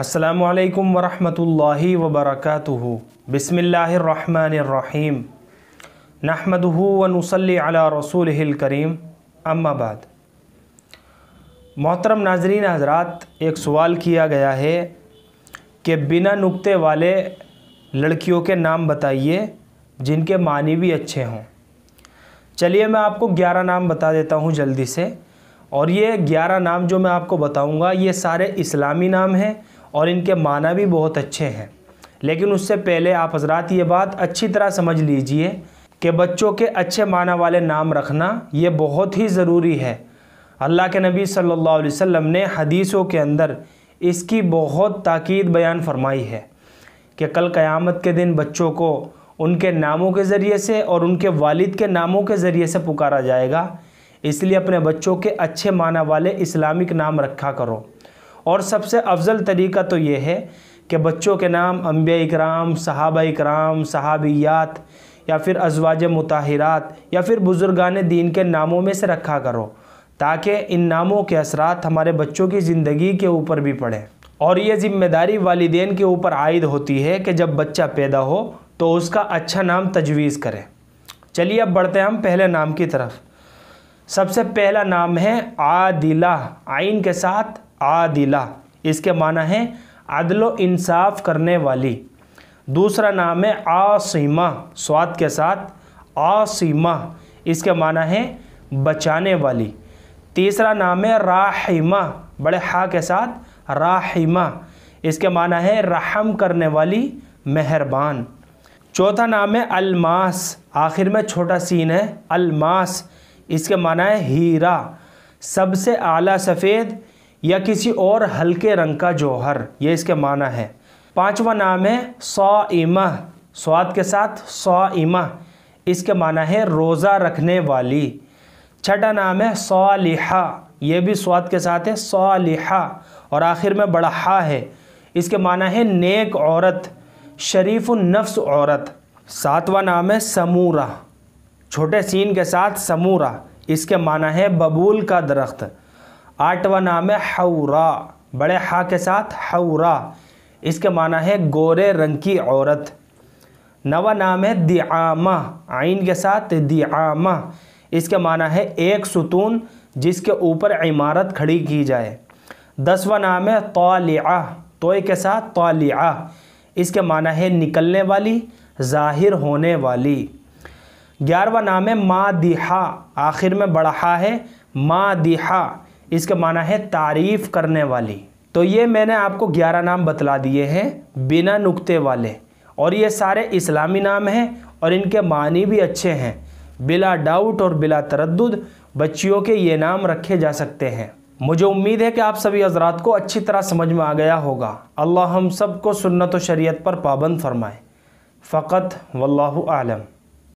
असलकम वरहमतुल्लि वबरकत बसमीम नहमदूनसली रसूल करीम अम्माबाद मोहतरम नाजरीन हजरात एक सवाल किया गया है कि बिना नुक्ते वाले लड़कियों के नाम बताइए जिनके मानी भी अच्छे हों चलिए मैं आपको ग्यारह नाम बता देता हूँ जल्दी से और ये ग्यारह नाम जो मैं आपको बताऊँगा ये सारे इस्लामी नाम हैं और इनके माना भी बहुत अच्छे हैं लेकिन उससे पहले आप हजरात ये बात अच्छी तरह समझ लीजिए कि बच्चों के अच्छे माना वाले नाम रखना ये बहुत ही ज़रूरी है अल्लाह के नबी सल्लल्लाहु अलैहि वसल्लम ने हदीसों के अंदर इसकी बहुत ताक़ीद बयान फरमाई है कि कल क़यामत के दिन बच्चों को उनके नामों के ज़रिए से और उनके वालिद के नामों के ज़रिए से पुकारा जाएगा इसलिए अपने बच्चों के अच्छे माना वाले इस्लामिक नाम रखा करो और सबसे अफजल तरीका तो ये है कि बच्चों के नाम अम्बिया इकराम सहाबा इकराम सहाबियात या फिर अजवाज मतहरात या फिर बुज़ुर्गान दीन के नामों में से रखा करो ताकि इन नामों के असरात हमारे बच्चों की ज़िंदगी के ऊपर भी पड़े और ये ज़िम्मेदारी वालदेन के ऊपर आयद होती है कि जब बच्चा पैदा हो तो उसका अच्छा नाम तजवीज़ करें चलिए अब बढ़ते हैं हम पहले नाम की तरफ सबसे पहला नाम है आदिला आइन के साथ आदिला इसके माना है अदलो इंसाफ करने वाली दूसरा नाम है आसीमा स्वाद के साथ आसीमा इसके माना है बचाने वाली तीसरा नाम है राहिमा बड़े हा के साथ राहिमा इसके माना है रहम करने वाली मेहरबान चौथा नाम है अलमास आखिर में छोटा सीन है अलमास इसके माना है हीरा सबसे आला सफ़ेद या किसी और हल्के रंग का जौहर ये इसके माना है पांचवा नाम है सौमा स्वाद के साथ सौमा इसके माना है रोज़ा रखने वाली छठा नाम है सौलिहा यह भी स्वाद के साथ है सौलिहा और आखिर में बड़ा हा है इसके माना है नेक औरत शरीफ नफ्स औरत सातवां नाम है समूरा छोटे सीन के साथ समूरा इसके माना है बबूल का दरख्त आठवां नाम है हौरा बड़े हा के साथ हौरा इसके माना है गोरे रंग की औरत नवा नाम है दियामा आइन के साथ दियामा इसके माना है एक सुतून जिसके ऊपर इमारत खड़ी की जाए दसवा नाम है तोलिया तोय के साथ तोलिया इसके माना है निकलने वाली ज़ाहिर होने वाली ग्यारहवा नाम है माँ दिहा आखिर में बड़ा हा है माँ दिहा इसका माना है तारीफ़ करने वाली तो ये मैंने आपको ग्यारह नाम बतला दिए हैं बिना नुक्ते वाले और ये सारे इस्लामी नाम हैं और इनके मानी भी अच्छे हैं बिला डाउट और बिला तरद बच्चियों के ये नाम रखे जा सकते हैं मुझे उम्मीद है कि आप सभी हजरात को अच्छी तरह समझ में आ गया होगा अल्लाह हम सब को सुन्नत शरीयत पर पाबंद फरमाए फ़कत वल्लाहु आलम